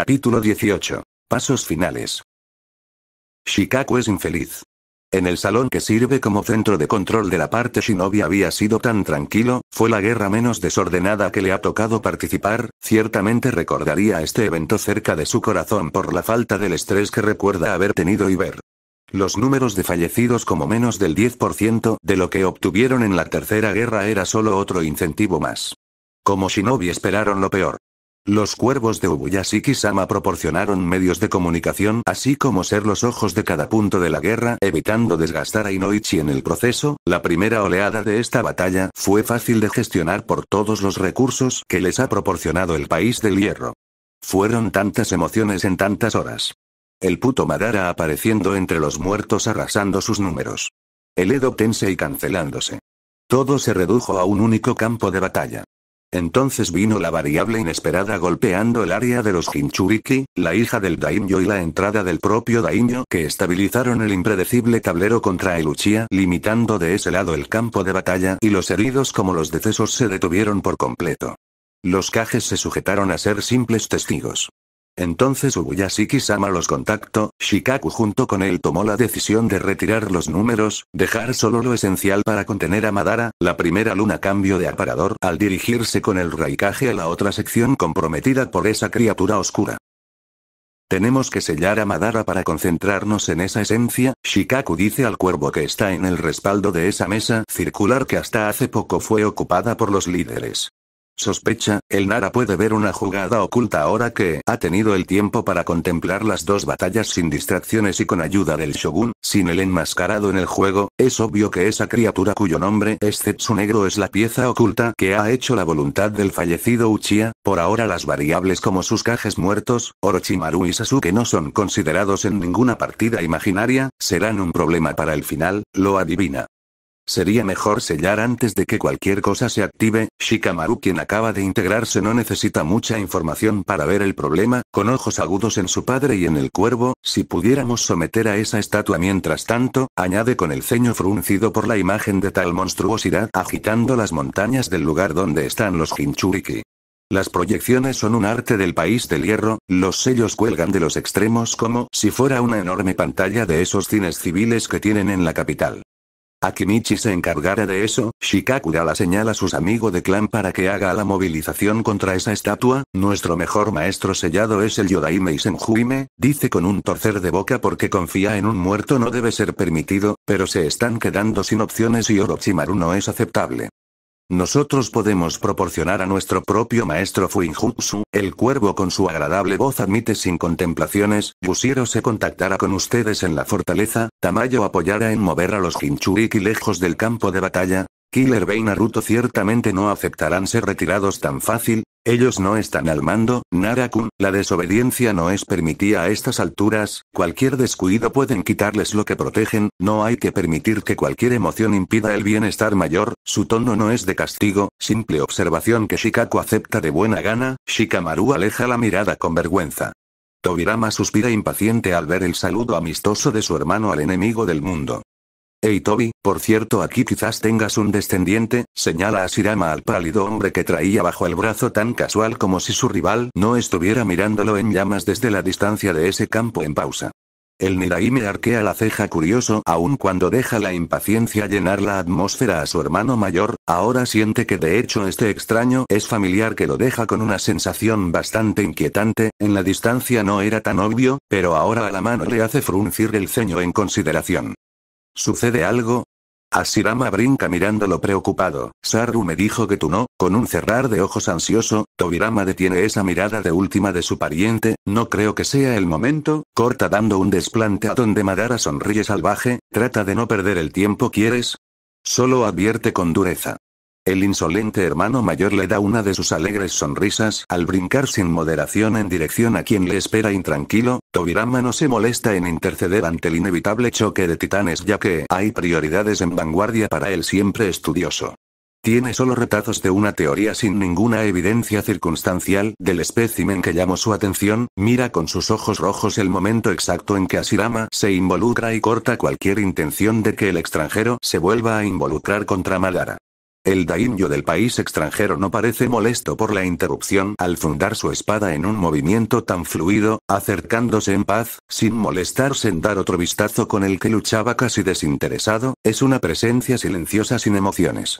Capítulo 18. Pasos finales. Shikaku es infeliz. En el salón que sirve como centro de control de la parte shinobi había sido tan tranquilo, fue la guerra menos desordenada que le ha tocado participar, ciertamente recordaría este evento cerca de su corazón por la falta del estrés que recuerda haber tenido y ver. Los números de fallecidos como menos del 10% de lo que obtuvieron en la Tercera Guerra era solo otro incentivo más. Como shinobi esperaron lo peor. Los cuervos de Ubuyashiki-sama proporcionaron medios de comunicación así como ser los ojos de cada punto de la guerra evitando desgastar a Inoichi en el proceso, la primera oleada de esta batalla fue fácil de gestionar por todos los recursos que les ha proporcionado el país del hierro. Fueron tantas emociones en tantas horas. El puto Madara apareciendo entre los muertos arrasando sus números. El Edo Tensei cancelándose. Todo se redujo a un único campo de batalla. Entonces vino la variable inesperada golpeando el área de los Jinchuriki, la hija del Daimyo y la entrada del propio Daimyo que estabilizaron el impredecible tablero contra el Uchiha limitando de ese lado el campo de batalla y los heridos como los decesos se detuvieron por completo. Los cajes se sujetaron a ser simples testigos. Entonces Ubuyashiki-sama los contactó, Shikaku junto con él tomó la decisión de retirar los números, dejar solo lo esencial para contener a Madara, la primera luna cambio de aparador al dirigirse con el Raikaje a la otra sección comprometida por esa criatura oscura. Tenemos que sellar a Madara para concentrarnos en esa esencia, Shikaku dice al cuervo que está en el respaldo de esa mesa circular que hasta hace poco fue ocupada por los líderes. Sospecha, el Nara puede ver una jugada oculta ahora que ha tenido el tiempo para contemplar las dos batallas sin distracciones y con ayuda del Shogun, sin el enmascarado en el juego, es obvio que esa criatura cuyo nombre es Zetsu Negro es la pieza oculta que ha hecho la voluntad del fallecido Uchiha, por ahora las variables como sus cajes muertos, Orochimaru y Sasuke no son considerados en ninguna partida imaginaria, serán un problema para el final, lo adivina. Sería mejor sellar antes de que cualquier cosa se active, Shikamaru quien acaba de integrarse no necesita mucha información para ver el problema, con ojos agudos en su padre y en el cuervo, si pudiéramos someter a esa estatua mientras tanto, añade con el ceño fruncido por la imagen de tal monstruosidad agitando las montañas del lugar donde están los Hinchuriki. Las proyecciones son un arte del país del hierro, los sellos cuelgan de los extremos como si fuera una enorme pantalla de esos cines civiles que tienen en la capital. A se encargara de eso, Shikakura la señala a sus amigos de clan para que haga la movilización contra esa estatua, nuestro mejor maestro sellado es el Yodaime Senjuime, dice con un torcer de boca porque confía en un muerto no debe ser permitido, pero se están quedando sin opciones y Orochimaru no es aceptable. Nosotros podemos proporcionar a nuestro propio maestro Fuinjutsu, el cuervo con su agradable voz admite sin contemplaciones, Bushiro se contactará con ustedes en la fortaleza, Tamayo apoyará en mover a los Kinchuriki lejos del campo de batalla, Killer Bay Naruto ciertamente no aceptarán ser retirados tan fácil, ellos no están al mando, Narakun, la desobediencia no es permitida a estas alturas, cualquier descuido pueden quitarles lo que protegen, no hay que permitir que cualquier emoción impida el bienestar mayor, su tono no es de castigo, simple observación que Shikaku acepta de buena gana, Shikamaru aleja la mirada con vergüenza. Tobirama suspira impaciente al ver el saludo amistoso de su hermano al enemigo del mundo. Hey Toby, por cierto aquí quizás tengas un descendiente, señala a al pálido hombre que traía bajo el brazo tan casual como si su rival no estuviera mirándolo en llamas desde la distancia de ese campo en pausa. El me arquea la ceja curioso aun cuando deja la impaciencia llenar la atmósfera a su hermano mayor, ahora siente que de hecho este extraño es familiar que lo deja con una sensación bastante inquietante, en la distancia no era tan obvio, pero ahora a la mano le hace fruncir el ceño en consideración. ¿Sucede algo? Asirama brinca mirándolo preocupado. Saru me dijo que tú no, con un cerrar de ojos ansioso, Tobirama detiene esa mirada de última de su pariente, no creo que sea el momento, corta dando un desplante a donde Madara sonríe salvaje, trata de no perder el tiempo ¿quieres? Solo advierte con dureza. El insolente hermano mayor le da una de sus alegres sonrisas al brincar sin moderación en dirección a quien le espera intranquilo, Tobirama no se molesta en interceder ante el inevitable choque de titanes ya que hay prioridades en vanguardia para el siempre estudioso. Tiene solo retazos de una teoría sin ninguna evidencia circunstancial del espécimen que llamó su atención, mira con sus ojos rojos el momento exacto en que Asirama se involucra y corta cualquier intención de que el extranjero se vuelva a involucrar contra Malara. El daimyo del país extranjero no parece molesto por la interrupción al fundar su espada en un movimiento tan fluido, acercándose en paz, sin molestarse en dar otro vistazo con el que luchaba casi desinteresado, es una presencia silenciosa sin emociones.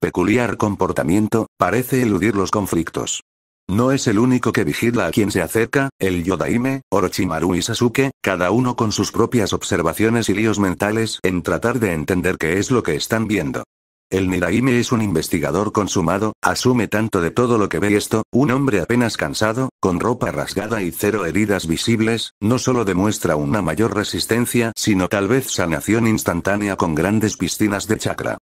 Peculiar comportamiento, parece eludir los conflictos. No es el único que vigila a quien se acerca, el Yodaime, Orochimaru y Sasuke, cada uno con sus propias observaciones y líos mentales en tratar de entender qué es lo que están viendo. El Niraime es un investigador consumado, asume tanto de todo lo que ve esto, un hombre apenas cansado, con ropa rasgada y cero heridas visibles, no solo demuestra una mayor resistencia, sino tal vez sanación instantánea con grandes piscinas de chakra.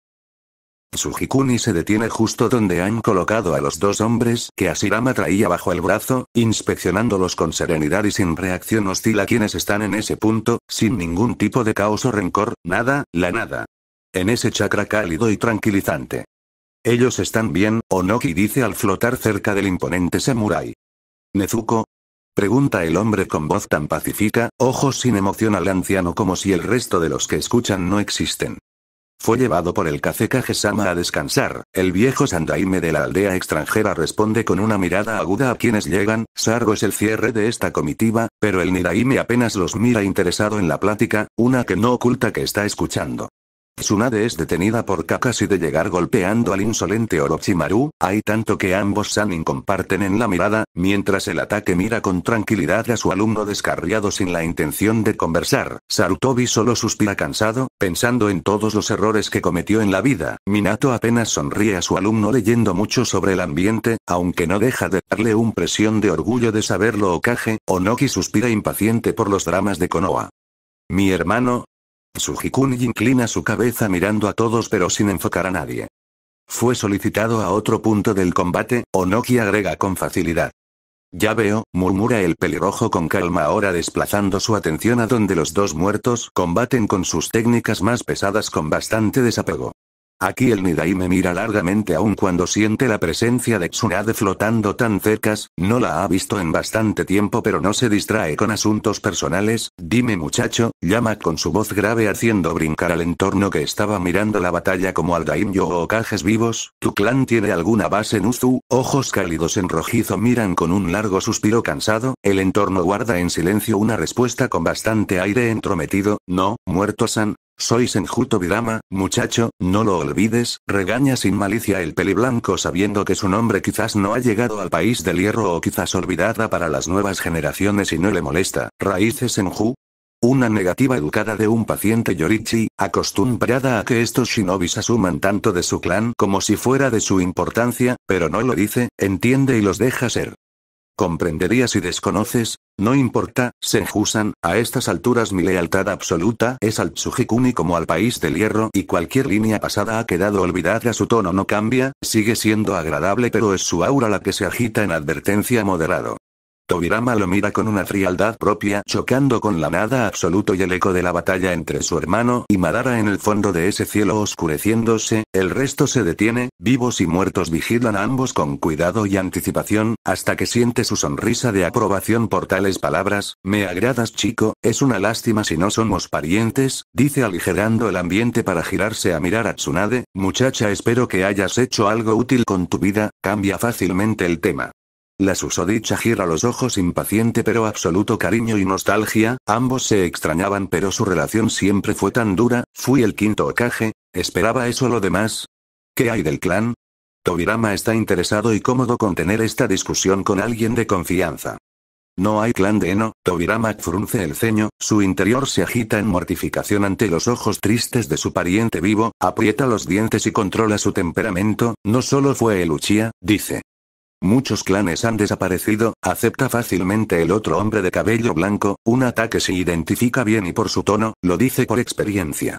Tsujikuni se detiene justo donde han colocado a los dos hombres que Asirama traía bajo el brazo, inspeccionándolos con serenidad y sin reacción hostil a quienes están en ese punto, sin ningún tipo de caos o rencor, nada, la nada en ese chakra cálido y tranquilizante. Ellos están bien, Onoki dice al flotar cerca del imponente samurai. Nezuko, Pregunta el hombre con voz tan pacífica, ojos sin emoción al anciano como si el resto de los que escuchan no existen. Fue llevado por el kaze Sama a descansar, el viejo Sandaime de la aldea extranjera responde con una mirada aguda a quienes llegan, Sargo es el cierre de esta comitiva, pero el Niraime apenas los mira interesado en la plática, una que no oculta que está escuchando. Tsunade es detenida por Kakashi de llegar golpeando al insolente Orochimaru, hay tanto que ambos Sanin comparten en la mirada, mientras el ataque mira con tranquilidad a su alumno descarriado sin la intención de conversar. Sarutobi solo suspira cansado, pensando en todos los errores que cometió en la vida. Minato apenas sonríe a su alumno leyendo mucho sobre el ambiente, aunque no deja de darle un presión de orgullo de saberlo Okage, Onoki suspira impaciente por los dramas de Konoha. Mi hermano, Sujikuni inclina su cabeza mirando a todos pero sin enfocar a nadie. Fue solicitado a otro punto del combate, Onoki agrega con facilidad. Ya veo, murmura el pelirrojo con calma ahora desplazando su atención a donde los dos muertos combaten con sus técnicas más pesadas con bastante desapego. Aquí el Nidai me mira largamente aun cuando siente la presencia de Tsunade flotando tan cerca, no la ha visto en bastante tiempo pero no se distrae con asuntos personales, dime muchacho, llama con su voz grave haciendo brincar al entorno que estaba mirando la batalla como al Daimyo o cajes vivos, tu clan tiene alguna base en Uzu, ojos cálidos en rojizo miran con un largo suspiro cansado, el entorno guarda en silencio una respuesta con bastante aire entrometido, no, muerto San, soy Senju Virama, muchacho, no lo olvides, regaña sin malicia el peli blanco sabiendo que su nombre quizás no ha llegado al país del hierro o quizás olvidada para las nuevas generaciones y no le molesta. Raíces Senju. Una negativa educada de un paciente Yorichi, acostumbrada a que estos shinobis asuman tanto de su clan como si fuera de su importancia, pero no lo dice, entiende y los deja ser. Comprenderías si desconoces, no importa, se Senjusan, a estas alturas mi lealtad absoluta es al Tsujikuni como al país del hierro y cualquier línea pasada ha quedado olvidada su tono no cambia, sigue siendo agradable pero es su aura la que se agita en advertencia moderado. Tobirama lo mira con una frialdad propia, chocando con la nada absoluto y el eco de la batalla entre su hermano y Madara en el fondo de ese cielo oscureciéndose, el resto se detiene, vivos y muertos vigilan a ambos con cuidado y anticipación, hasta que siente su sonrisa de aprobación por tales palabras, me agradas chico, es una lástima si no somos parientes, dice aligerando el ambiente para girarse a mirar a Tsunade, muchacha espero que hayas hecho algo útil con tu vida, cambia fácilmente el tema. La susodicha gira los ojos impaciente pero absoluto cariño y nostalgia, ambos se extrañaban pero su relación siempre fue tan dura, fui el quinto ocaje. ¿esperaba eso lo demás? ¿Qué hay del clan? Tobirama está interesado y cómodo con tener esta discusión con alguien de confianza. No hay clan de Eno, Tobirama frunce el ceño, su interior se agita en mortificación ante los ojos tristes de su pariente vivo, aprieta los dientes y controla su temperamento, no solo fue el Uchia, dice, Muchos clanes han desaparecido, acepta fácilmente el otro hombre de cabello blanco, un ataque se identifica bien y por su tono, lo dice por experiencia.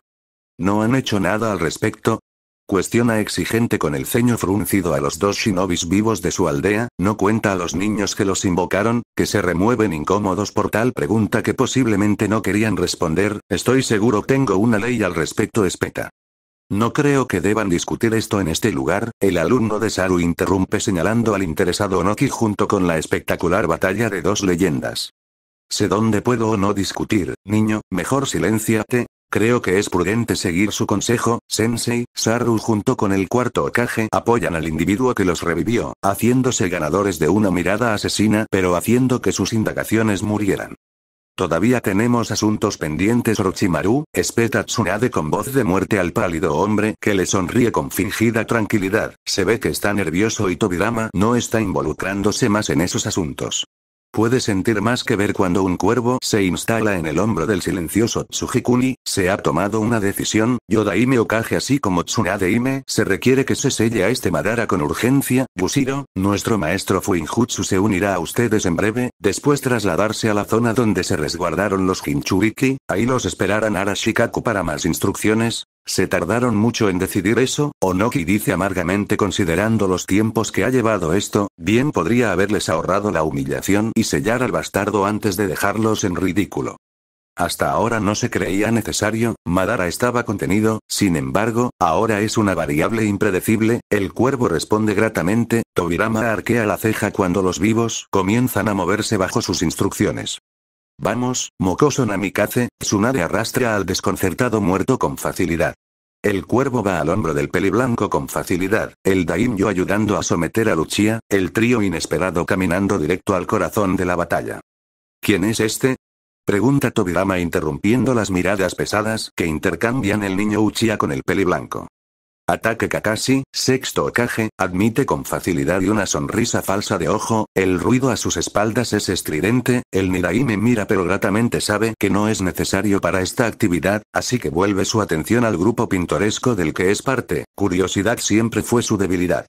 ¿No han hecho nada al respecto? Cuestiona exigente con el ceño fruncido a los dos shinobis vivos de su aldea, no cuenta a los niños que los invocaron, que se remueven incómodos por tal pregunta que posiblemente no querían responder, estoy seguro tengo una ley al respecto espeta. No creo que deban discutir esto en este lugar, el alumno de Saru interrumpe señalando al interesado Onoki junto con la espectacular batalla de dos leyendas. Sé dónde puedo o no discutir, niño, mejor silenciate. Creo que es prudente seguir su consejo, Sensei, Saru junto con el cuarto Okage apoyan al individuo que los revivió, haciéndose ganadores de una mirada asesina pero haciendo que sus indagaciones murieran. Todavía tenemos asuntos pendientes Orochimaru, espeta Tsunade con voz de muerte al pálido hombre que le sonríe con fingida tranquilidad, se ve que está nervioso y Tobirama no está involucrándose más en esos asuntos. Puede sentir más que ver cuando un cuervo se instala en el hombro del silencioso Tsujikuni, se ha tomado una decisión, Yodaime Okage así como Tsunadeime, se requiere que se selle a este Madara con urgencia, Busiro, nuestro maestro Fuinjutsu se unirá a ustedes en breve, después trasladarse a la zona donde se resguardaron los Hinchuriki, ahí los esperarán Arashikaku para más instrucciones, ¿Se tardaron mucho en decidir eso? O Onoki dice amargamente considerando los tiempos que ha llevado esto, bien podría haberles ahorrado la humillación y sellar al bastardo antes de dejarlos en ridículo. Hasta ahora no se creía necesario, Madara estaba contenido, sin embargo, ahora es una variable impredecible, el cuervo responde gratamente, Tobirama arquea la ceja cuando los vivos comienzan a moverse bajo sus instrucciones. Vamos, mocoso Namikaze, Tsunade arrastra al desconcertado muerto con facilidad. El cuervo va al hombro del peli blanco con facilidad, el Daimyo ayudando a someter a Luchia, el trío inesperado caminando directo al corazón de la batalla. ¿Quién es este? Pregunta Tobirama interrumpiendo las miradas pesadas que intercambian el niño Uchiha con el peli blanco. Ataque Kakashi, sexto Okage, admite con facilidad y una sonrisa falsa de ojo, el ruido a sus espaldas es estridente, el Nirai me mira pero gratamente sabe que no es necesario para esta actividad, así que vuelve su atención al grupo pintoresco del que es parte, curiosidad siempre fue su debilidad.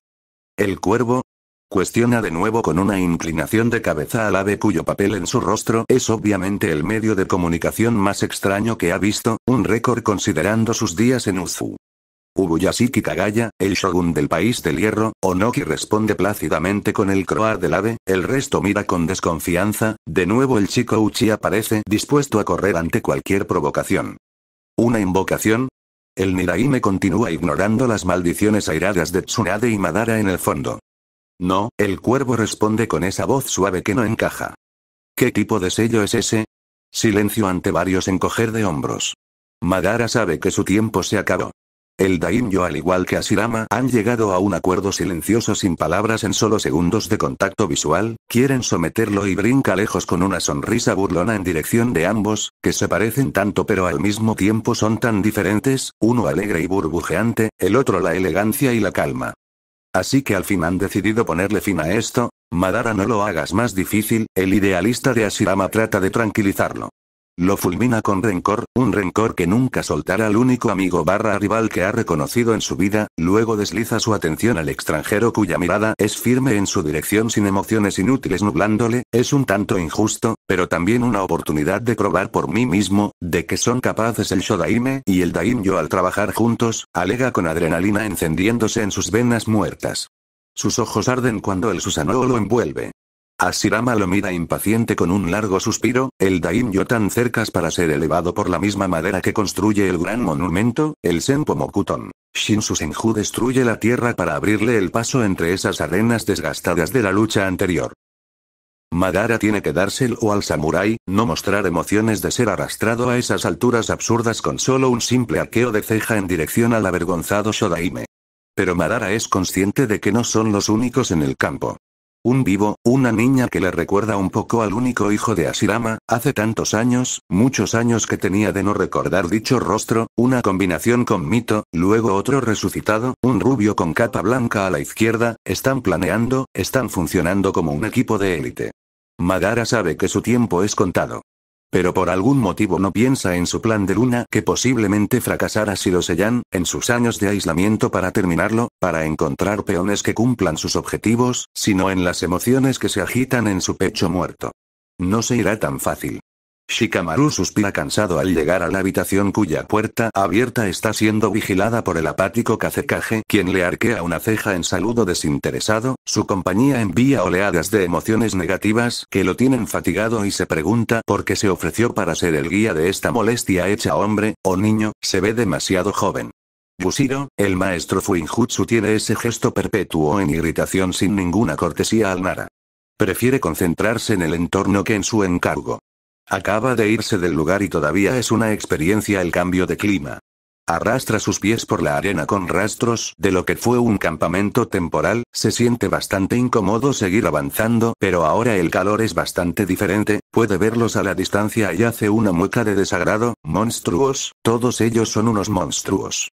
¿El cuervo? Cuestiona de nuevo con una inclinación de cabeza al ave cuyo papel en su rostro es obviamente el medio de comunicación más extraño que ha visto, un récord considerando sus días en Uzu. Ubuyashiki Kagaya, el shogun del país del hierro, Onoki responde plácidamente con el croar del ave, el resto mira con desconfianza, de nuevo el chico Uchi aparece dispuesto a correr ante cualquier provocación. ¿Una invocación? El Niraime continúa ignorando las maldiciones airadas de Tsunade y Madara en el fondo. No, el cuervo responde con esa voz suave que no encaja. ¿Qué tipo de sello es ese? Silencio ante varios encoger de hombros. Madara sabe que su tiempo se acabó. El Daimyo al igual que Asirama han llegado a un acuerdo silencioso sin palabras en solo segundos de contacto visual, quieren someterlo y brinca lejos con una sonrisa burlona en dirección de ambos, que se parecen tanto pero al mismo tiempo son tan diferentes, uno alegre y burbujeante, el otro la elegancia y la calma. Así que al fin han decidido ponerle fin a esto, Madara no lo hagas más difícil, el idealista de Asirama trata de tranquilizarlo. Lo fulmina con rencor, un rencor que nunca soltará al único amigo barra rival que ha reconocido en su vida, luego desliza su atención al extranjero cuya mirada es firme en su dirección sin emociones inútiles nublándole, es un tanto injusto, pero también una oportunidad de probar por mí mismo, de que son capaces el Shodaime y el Daimyo al trabajar juntos, alega con adrenalina encendiéndose en sus venas muertas. Sus ojos arden cuando el Susanoo lo envuelve. Asirama lo mira impaciente con un largo suspiro, el daimyo tan cercas para ser elevado por la misma madera que construye el gran monumento, el Senpo Mokuton. Shinsu Senju destruye la tierra para abrirle el paso entre esas arenas desgastadas de la lucha anterior. Madara tiene que dárselo al samurai, no mostrar emociones de ser arrastrado a esas alturas absurdas con solo un simple arqueo de ceja en dirección al avergonzado Shodaime. Pero Madara es consciente de que no son los únicos en el campo. Un vivo, una niña que le recuerda un poco al único hijo de Asirama, hace tantos años, muchos años que tenía de no recordar dicho rostro, una combinación con mito, luego otro resucitado, un rubio con capa blanca a la izquierda, están planeando, están funcionando como un equipo de élite. Madara sabe que su tiempo es contado. Pero por algún motivo no piensa en su plan de luna que posiblemente fracasará si lo sellan, en sus años de aislamiento para terminarlo, para encontrar peones que cumplan sus objetivos, sino en las emociones que se agitan en su pecho muerto. No se irá tan fácil. Shikamaru suspira cansado al llegar a la habitación cuya puerta abierta está siendo vigilada por el apático Kazekage, quien le arquea una ceja en saludo desinteresado, su compañía envía oleadas de emociones negativas que lo tienen fatigado y se pregunta por qué se ofreció para ser el guía de esta molestia hecha hombre, o niño, se ve demasiado joven. Bushiro, el maestro Fuinjutsu tiene ese gesto perpetuo en irritación sin ninguna cortesía al Nara. Prefiere concentrarse en el entorno que en su encargo. Acaba de irse del lugar y todavía es una experiencia el cambio de clima. Arrastra sus pies por la arena con rastros de lo que fue un campamento temporal, se siente bastante incómodo seguir avanzando, pero ahora el calor es bastante diferente, puede verlos a la distancia y hace una mueca de desagrado, monstruos, todos ellos son unos monstruos.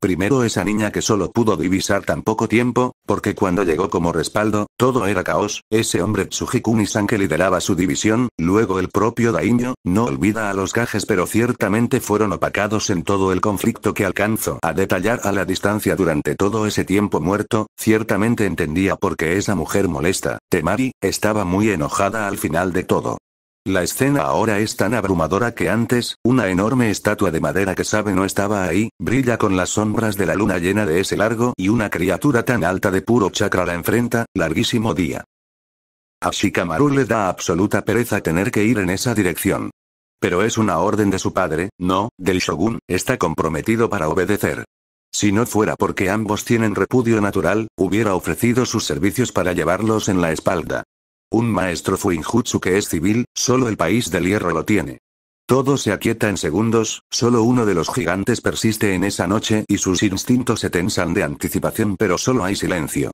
Primero esa niña que solo pudo divisar tan poco tiempo, porque cuando llegó como respaldo, todo era caos, ese hombre Tsujikuni-san que lideraba su división, luego el propio Daimyo, no olvida a los gajes pero ciertamente fueron opacados en todo el conflicto que alcanzó a detallar a la distancia durante todo ese tiempo muerto, ciertamente entendía por qué esa mujer molesta, Temari, estaba muy enojada al final de todo. La escena ahora es tan abrumadora que antes, una enorme estatua de madera que sabe no estaba ahí, brilla con las sombras de la luna llena de ese largo y una criatura tan alta de puro chakra la enfrenta, larguísimo día. A Shikamaru le da absoluta pereza tener que ir en esa dirección. Pero es una orden de su padre, no, del shogun, está comprometido para obedecer. Si no fuera porque ambos tienen repudio natural, hubiera ofrecido sus servicios para llevarlos en la espalda. Un maestro Fuinjutsu que es civil, solo el país del hierro lo tiene. Todo se aquieta en segundos, solo uno de los gigantes persiste en esa noche y sus instintos se tensan de anticipación pero solo hay silencio.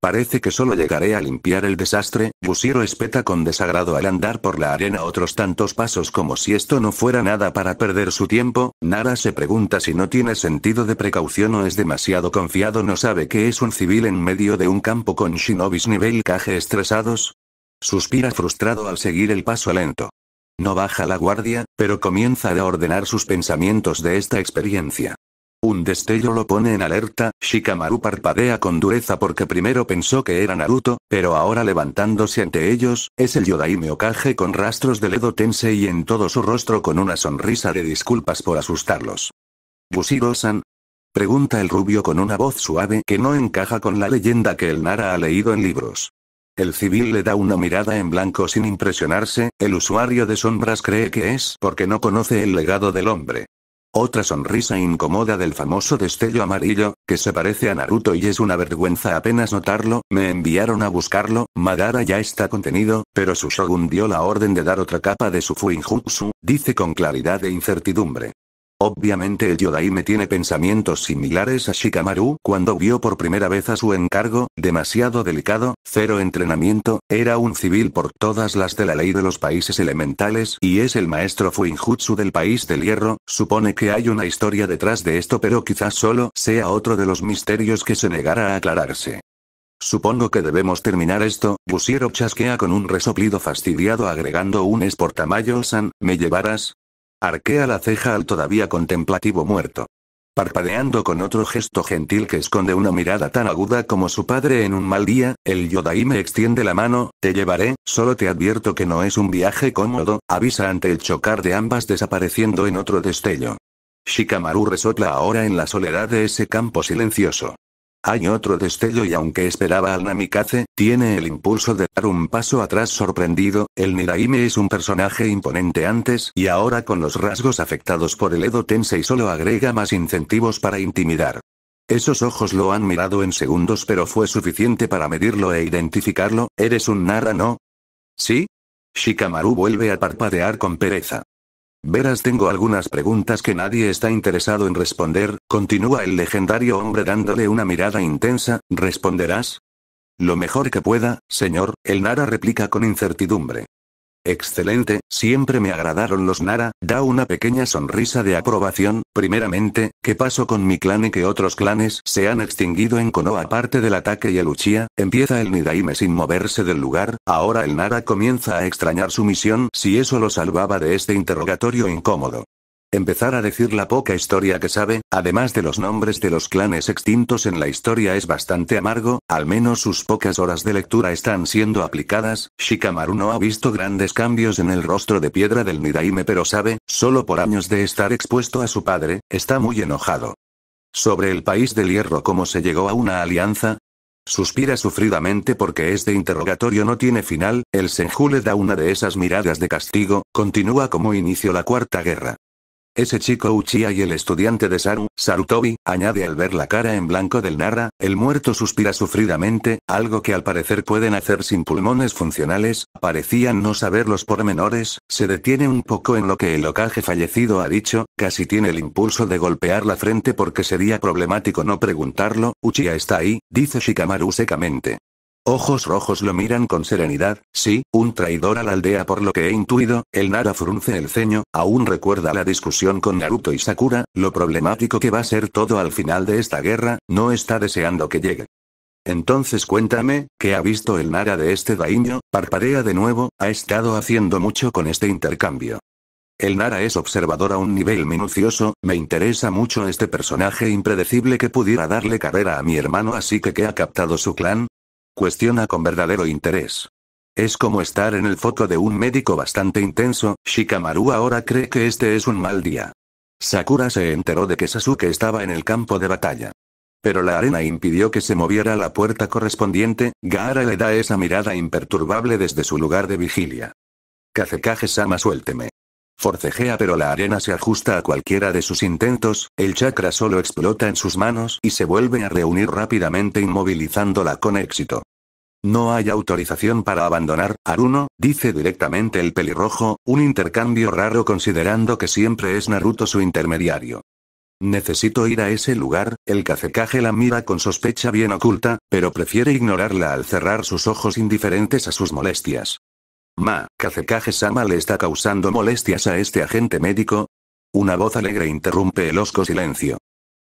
Parece que solo llegaré a limpiar el desastre, Bushiro espeta con desagrado al andar por la arena otros tantos pasos como si esto no fuera nada para perder su tiempo, Nara se pregunta si no tiene sentido de precaución o es demasiado confiado no sabe que es un civil en medio de un campo con shinobis nivel caje estresados, Suspira frustrado al seguir el paso lento. No baja la guardia, pero comienza a ordenar sus pensamientos de esta experiencia. Un destello lo pone en alerta, Shikamaru parpadea con dureza porque primero pensó que era Naruto, pero ahora levantándose ante ellos, es el Yodaime Okage con rastros de Ledo Tensei en todo su rostro con una sonrisa de disculpas por asustarlos. Bushiro-san, pregunta el rubio con una voz suave que no encaja con la leyenda que el Nara ha leído en libros. El civil le da una mirada en blanco sin impresionarse, el usuario de sombras cree que es porque no conoce el legado del hombre. Otra sonrisa incómoda del famoso destello amarillo, que se parece a Naruto y es una vergüenza apenas notarlo, me enviaron a buscarlo, Madara ya está contenido, pero su shogun dio la orden de dar otra capa de su Fuinjutsu, dice con claridad e incertidumbre. Obviamente el me tiene pensamientos similares a Shikamaru cuando vio por primera vez a su encargo, demasiado delicado, cero entrenamiento, era un civil por todas las de la ley de los países elementales y es el maestro Fuinjutsu del país del hierro, supone que hay una historia detrás de esto pero quizás solo sea otro de los misterios que se negara a aclararse. Supongo que debemos terminar esto, Busiero chasquea con un resoplido fastidiado agregando un esportamayo-san, ¿me llevarás? Arquea la ceja al todavía contemplativo muerto. Parpadeando con otro gesto gentil que esconde una mirada tan aguda como su padre en un mal día, el Yodai me extiende la mano, te llevaré, solo te advierto que no es un viaje cómodo, avisa ante el chocar de ambas desapareciendo en otro destello. Shikamaru resopla ahora en la soledad de ese campo silencioso. Hay otro destello y aunque esperaba al Namikaze, tiene el impulso de dar un paso atrás sorprendido, el Niraime es un personaje imponente antes y ahora con los rasgos afectados por el Edo Tensei solo agrega más incentivos para intimidar. Esos ojos lo han mirado en segundos pero fue suficiente para medirlo e identificarlo, ¿eres un Nara no? ¿Sí? Shikamaru vuelve a parpadear con pereza. Verás, tengo algunas preguntas que nadie está interesado en responder, continúa el legendario hombre dándole una mirada intensa, ¿responderás? Lo mejor que pueda, señor, el Nara replica con incertidumbre. Excelente, siempre me agradaron los Nara, da una pequeña sonrisa de aprobación, primeramente, ¿qué pasó con mi clan y que otros clanes se han extinguido en Konoha aparte del ataque y el Uchiha? Empieza el Nidaime sin moverse del lugar, ahora el Nara comienza a extrañar su misión si eso lo salvaba de este interrogatorio incómodo. Empezar a decir la poca historia que sabe, además de los nombres de los clanes extintos en la historia es bastante amargo, al menos sus pocas horas de lectura están siendo aplicadas, Shikamaru no ha visto grandes cambios en el rostro de piedra del Nidaime pero sabe, solo por años de estar expuesto a su padre, está muy enojado. Sobre el país del hierro cómo se llegó a una alianza, Suspira sufridamente porque este interrogatorio no tiene final, el Senju le da una de esas miradas de castigo, continúa como inició la Cuarta Guerra. Ese chico Uchiha y el estudiante de Saru, Sarutobi, añade al ver la cara en blanco del Nara, el muerto suspira sufridamente, algo que al parecer pueden hacer sin pulmones funcionales, parecían no saber los pormenores, se detiene un poco en lo que el ocaje fallecido ha dicho, casi tiene el impulso de golpear la frente porque sería problemático no preguntarlo, Uchiha está ahí, dice Shikamaru secamente. Ojos rojos lo miran con serenidad, sí, un traidor a la aldea por lo que he intuido, el Nara frunce el ceño, aún recuerda la discusión con Naruto y Sakura, lo problemático que va a ser todo al final de esta guerra, no está deseando que llegue. Entonces cuéntame, ¿qué ha visto el Nara de este daño? Parpadea de nuevo, ha estado haciendo mucho con este intercambio. El Nara es observador a un nivel minucioso, me interesa mucho este personaje impredecible que pudiera darle carrera a mi hermano así que que ha captado su clan, cuestiona con verdadero interés. Es como estar en el foco de un médico bastante intenso, Shikamaru ahora cree que este es un mal día. Sakura se enteró de que Sasuke estaba en el campo de batalla. Pero la arena impidió que se moviera la puerta correspondiente, Gaara le da esa mirada imperturbable desde su lugar de vigilia. Kazekage-sama suélteme. Forcejea pero la arena se ajusta a cualquiera de sus intentos, el chakra solo explota en sus manos y se vuelve a reunir rápidamente inmovilizándola con éxito. No hay autorización para abandonar, Aruno, dice directamente el pelirrojo, un intercambio raro considerando que siempre es Naruto su intermediario. Necesito ir a ese lugar, el cacecaje la mira con sospecha bien oculta, pero prefiere ignorarla al cerrar sus ojos indiferentes a sus molestias. Ma, Kazekage-sama le está causando molestias a este agente médico. Una voz alegre interrumpe el osco silencio.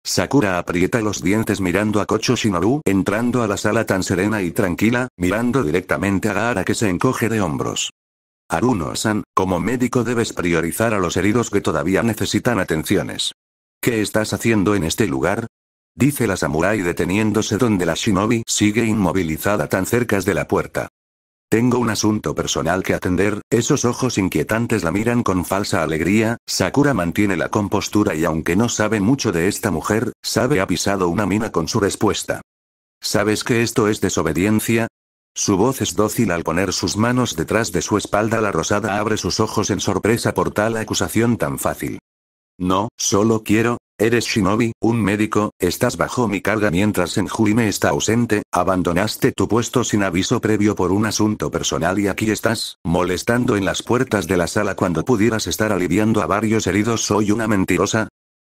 Sakura aprieta los dientes mirando a Kocho Shinobu entrando a la sala tan serena y tranquila, mirando directamente a Gaara que se encoge de hombros. Aruno-san, como médico debes priorizar a los heridos que todavía necesitan atenciones. ¿Qué estás haciendo en este lugar? Dice la samurai deteniéndose donde la shinobi sigue inmovilizada tan cerca de la puerta. Tengo un asunto personal que atender, esos ojos inquietantes la miran con falsa alegría, Sakura mantiene la compostura y aunque no sabe mucho de esta mujer, sabe ha pisado una mina con su respuesta. ¿Sabes que esto es desobediencia? Su voz es dócil al poner sus manos detrás de su espalda la rosada abre sus ojos en sorpresa por tal acusación tan fácil. No, solo quiero, Eres Shinobi, un médico, estás bajo mi carga mientras Senjuime está ausente, abandonaste tu puesto sin aviso previo por un asunto personal y aquí estás, molestando en las puertas de la sala cuando pudieras estar aliviando a varios heridos. Soy una mentirosa,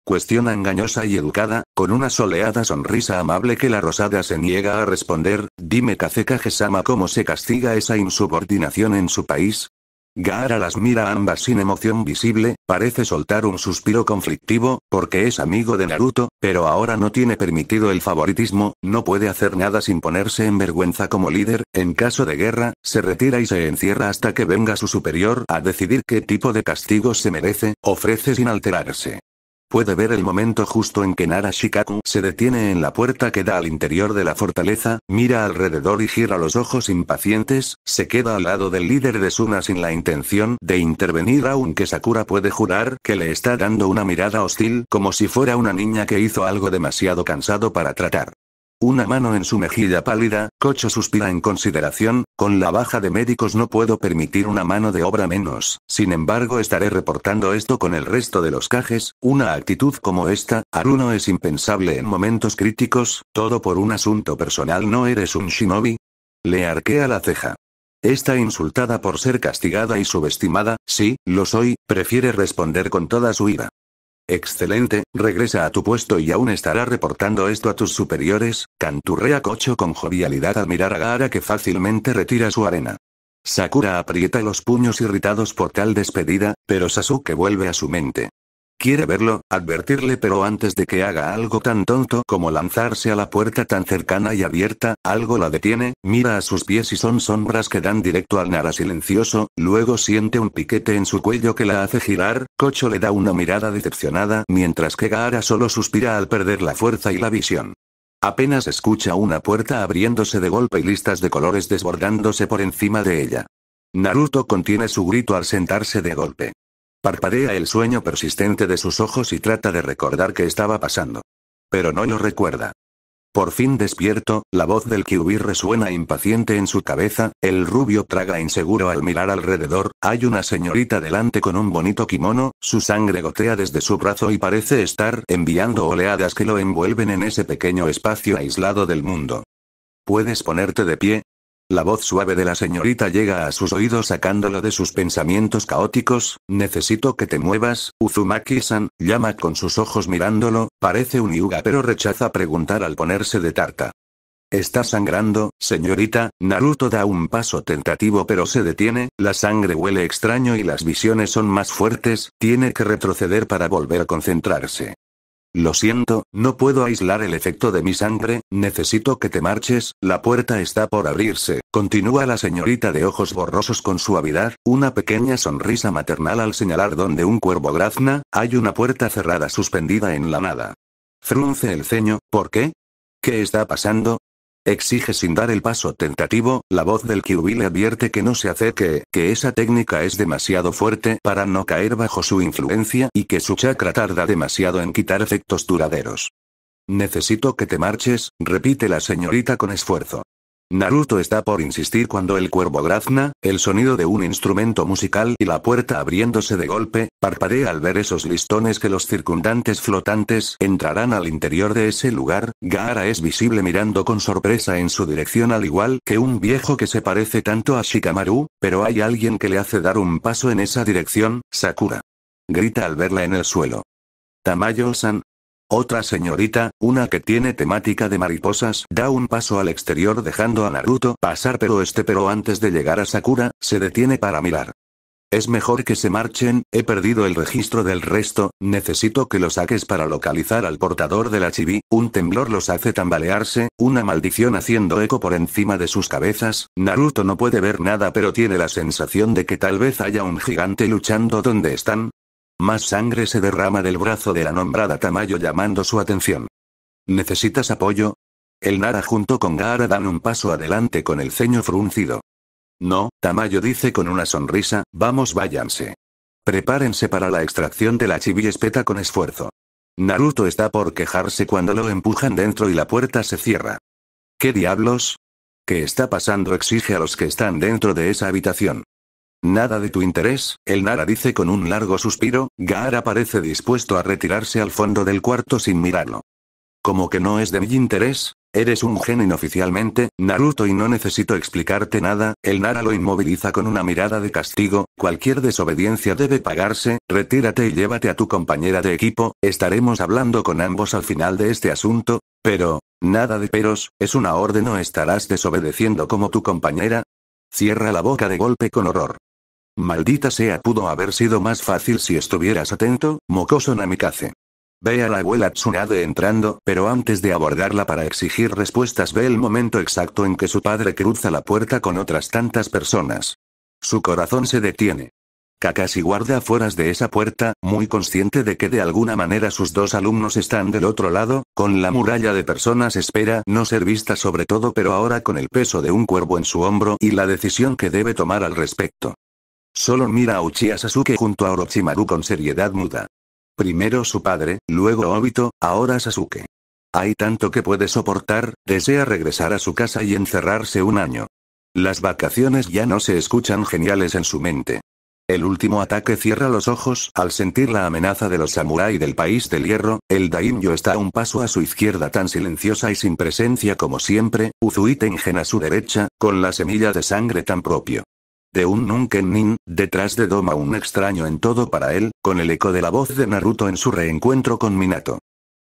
Cuestiona engañosa y educada, con una soleada sonrisa amable que la rosada se niega a responder, dime Kazeka Gesama cómo se castiga esa insubordinación en su país, Gaara las mira ambas sin emoción visible, parece soltar un suspiro conflictivo, porque es amigo de Naruto, pero ahora no tiene permitido el favoritismo, no puede hacer nada sin ponerse en vergüenza como líder, en caso de guerra, se retira y se encierra hasta que venga su superior a decidir qué tipo de castigo se merece, ofrece sin alterarse. Puede ver el momento justo en que Nara Shikaku se detiene en la puerta que da al interior de la fortaleza, mira alrededor y gira los ojos impacientes, se queda al lado del líder de Suna sin la intención de intervenir aunque Sakura puede jurar que le está dando una mirada hostil como si fuera una niña que hizo algo demasiado cansado para tratar. Una mano en su mejilla pálida, Cocho suspira en consideración, con la baja de médicos no puedo permitir una mano de obra menos, sin embargo estaré reportando esto con el resto de los cajes, una actitud como esta, Aruno es impensable en momentos críticos, todo por un asunto personal no eres un shinobi. Le arquea la ceja. Está insultada por ser castigada y subestimada, sí, lo soy, prefiere responder con toda su ira. Excelente, regresa a tu puesto y aún estará reportando esto a tus superiores, canturrea Cocho con jovialidad al mirar a Gaara que fácilmente retira su arena. Sakura aprieta los puños irritados por tal despedida, pero Sasuke vuelve a su mente. Quiere verlo, advertirle pero antes de que haga algo tan tonto como lanzarse a la puerta tan cercana y abierta, algo la detiene, mira a sus pies y son sombras que dan directo al Nara silencioso, luego siente un piquete en su cuello que la hace girar, Cocho le da una mirada decepcionada mientras que Gaara solo suspira al perder la fuerza y la visión. Apenas escucha una puerta abriéndose de golpe y listas de colores desbordándose por encima de ella. Naruto contiene su grito al sentarse de golpe. Parpadea el sueño persistente de sus ojos y trata de recordar qué estaba pasando. Pero no lo recuerda. Por fin despierto, la voz del kiwi resuena impaciente en su cabeza, el rubio traga inseguro al mirar alrededor, hay una señorita delante con un bonito kimono, su sangre gotea desde su brazo y parece estar enviando oleadas que lo envuelven en ese pequeño espacio aislado del mundo. ¿Puedes ponerte de pie? La voz suave de la señorita llega a sus oídos sacándolo de sus pensamientos caóticos, necesito que te muevas, Uzumaki-san, llama con sus ojos mirándolo, parece un yuga pero rechaza preguntar al ponerse de tarta. Está sangrando, señorita, Naruto da un paso tentativo pero se detiene, la sangre huele extraño y las visiones son más fuertes, tiene que retroceder para volver a concentrarse. Lo siento, no puedo aislar el efecto de mi sangre, necesito que te marches, la puerta está por abrirse, continúa la señorita de ojos borrosos con suavidad, una pequeña sonrisa maternal al señalar donde un cuervo grazna, hay una puerta cerrada suspendida en la nada. Frunce el ceño, ¿por qué? ¿Qué está pasando? Exige sin dar el paso tentativo, la voz del kiwi le advierte que no se acerque, que esa técnica es demasiado fuerte para no caer bajo su influencia y que su chakra tarda demasiado en quitar efectos duraderos. Necesito que te marches, repite la señorita con esfuerzo. Naruto está por insistir cuando el cuervo grazna, el sonido de un instrumento musical y la puerta abriéndose de golpe, parpadea al ver esos listones que los circundantes flotantes entrarán al interior de ese lugar, Gaara es visible mirando con sorpresa en su dirección al igual que un viejo que se parece tanto a Shikamaru, pero hay alguien que le hace dar un paso en esa dirección, Sakura. Grita al verla en el suelo. Tamayo-san, otra señorita, una que tiene temática de mariposas, da un paso al exterior dejando a Naruto pasar pero este pero antes de llegar a Sakura, se detiene para mirar. Es mejor que se marchen, he perdido el registro del resto, necesito que lo saques para localizar al portador de la chibi, un temblor los hace tambalearse, una maldición haciendo eco por encima de sus cabezas, Naruto no puede ver nada pero tiene la sensación de que tal vez haya un gigante luchando donde están, más sangre se derrama del brazo de la nombrada Tamayo llamando su atención. ¿Necesitas apoyo? El Nara junto con Gaara dan un paso adelante con el ceño fruncido. No, Tamayo dice con una sonrisa, vamos váyanse. Prepárense para la extracción de la espeta con esfuerzo. Naruto está por quejarse cuando lo empujan dentro y la puerta se cierra. ¿Qué diablos? ¿Qué está pasando? exige a los que están dentro de esa habitación. Nada de tu interés, el Nara dice con un largo suspiro, Gaara parece dispuesto a retirarse al fondo del cuarto sin mirarlo. Como que no es de mi interés, eres un genio oficialmente, Naruto y no necesito explicarte nada, el Nara lo inmoviliza con una mirada de castigo, cualquier desobediencia debe pagarse, retírate y llévate a tu compañera de equipo, estaremos hablando con ambos al final de este asunto, pero, nada de peros, es una orden o estarás desobedeciendo como tu compañera. Cierra la boca de golpe con horror. Maldita sea, pudo haber sido más fácil si estuvieras atento, mocoso Namikaze. Ve a la abuela Tsunade entrando, pero antes de abordarla para exigir respuestas ve el momento exacto en que su padre cruza la puerta con otras tantas personas. Su corazón se detiene. Kakashi guarda afueras de esa puerta, muy consciente de que de alguna manera sus dos alumnos están del otro lado, con la muralla de personas espera no ser vista sobre todo pero ahora con el peso de un cuervo en su hombro y la decisión que debe tomar al respecto. Solo mira a Uchiha Sasuke junto a Orochimaru con seriedad muda. Primero su padre, luego Obito, ahora Sasuke. Hay tanto que puede soportar, desea regresar a su casa y encerrarse un año. Las vacaciones ya no se escuchan geniales en su mente. El último ataque cierra los ojos al sentir la amenaza de los samurái del país del hierro, el daimyo está a un paso a su izquierda tan silenciosa y sin presencia como siempre, Uzuitengen a su derecha, con la semilla de sangre tan propio de un Nunken-nin, detrás de Doma un extraño en todo para él, con el eco de la voz de Naruto en su reencuentro con Minato.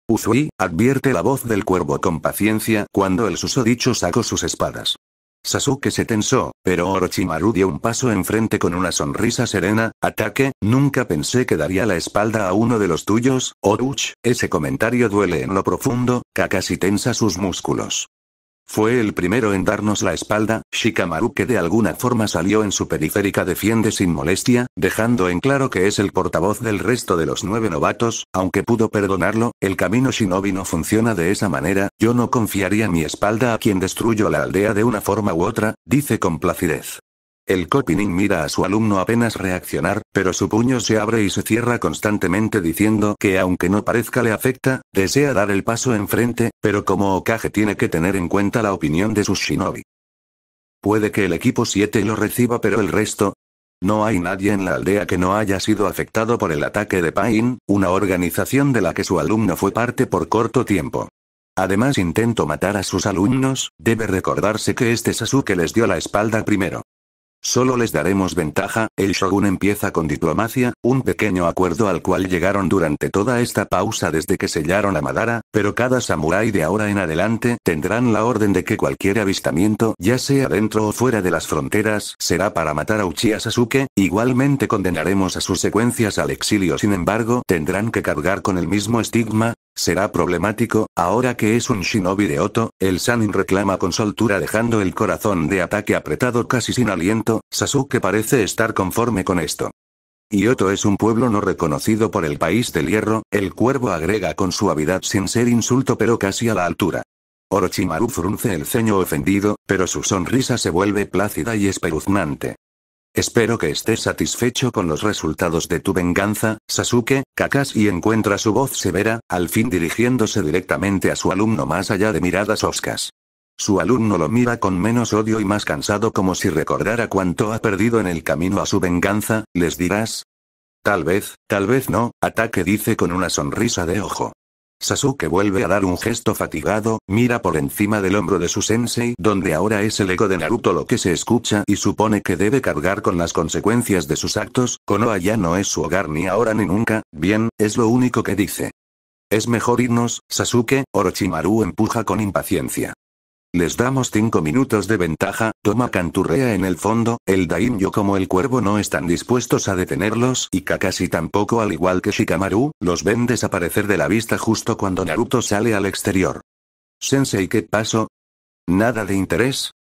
Uzui, advierte la voz del cuervo con paciencia cuando el susodicho sacó sus espadas. Sasuke se tensó, pero Orochimaru dio un paso enfrente con una sonrisa serena, ataque, nunca pensé que daría la espalda a uno de los tuyos, Oruch, ese comentario duele en lo profundo, Kakashi tensa sus músculos. Fue el primero en darnos la espalda, Shikamaru que de alguna forma salió en su periférica defiende sin molestia, dejando en claro que es el portavoz del resto de los nueve novatos, aunque pudo perdonarlo, el camino shinobi no funciona de esa manera, yo no confiaría mi espalda a quien destruyó la aldea de una forma u otra, dice con placidez. El Copinin mira a su alumno apenas reaccionar, pero su puño se abre y se cierra constantemente diciendo que aunque no parezca le afecta, desea dar el paso enfrente, pero como Okage tiene que tener en cuenta la opinión de sus shinobi. Puede que el equipo 7 lo reciba pero el resto, no hay nadie en la aldea que no haya sido afectado por el ataque de Pain, una organización de la que su alumno fue parte por corto tiempo. Además intento matar a sus alumnos, debe recordarse que este Sasuke les dio la espalda primero. Solo les daremos ventaja, el shogun empieza con diplomacia, un pequeño acuerdo al cual llegaron durante toda esta pausa desde que sellaron a Madara, pero cada samurai de ahora en adelante tendrán la orden de que cualquier avistamiento, ya sea dentro o fuera de las fronteras, será para matar a Uchiha Sasuke, igualmente condenaremos a sus secuencias al exilio sin embargo tendrán que cargar con el mismo estigma, Será problemático, ahora que es un shinobi de Oto, el Sanin reclama con soltura dejando el corazón de ataque apretado casi sin aliento, Sasuke parece estar conforme con esto. Oto es un pueblo no reconocido por el país del hierro, el cuervo agrega con suavidad sin ser insulto pero casi a la altura. Orochimaru frunce el ceño ofendido, pero su sonrisa se vuelve plácida y espeluznante. Espero que estés satisfecho con los resultados de tu venganza, Sasuke, Kakashi encuentra su voz severa, al fin dirigiéndose directamente a su alumno más allá de miradas oscas. Su alumno lo mira con menos odio y más cansado como si recordara cuánto ha perdido en el camino a su venganza, les dirás. Tal vez, tal vez no, ataque dice con una sonrisa de ojo. Sasuke vuelve a dar un gesto fatigado, mira por encima del hombro de su sensei donde ahora es el eco de Naruto lo que se escucha y supone que debe cargar con las consecuencias de sus actos, Konoha ya no es su hogar ni ahora ni nunca, bien, es lo único que dice. Es mejor irnos, Sasuke, Orochimaru empuja con impaciencia. Les damos 5 minutos de ventaja, Toma canturrea en el fondo, el Daimyo como el cuervo no están dispuestos a detenerlos y Kakashi tampoco al igual que Shikamaru, los ven desaparecer de la vista justo cuando Naruto sale al exterior. Sensei ¿qué pasó? Nada de interés,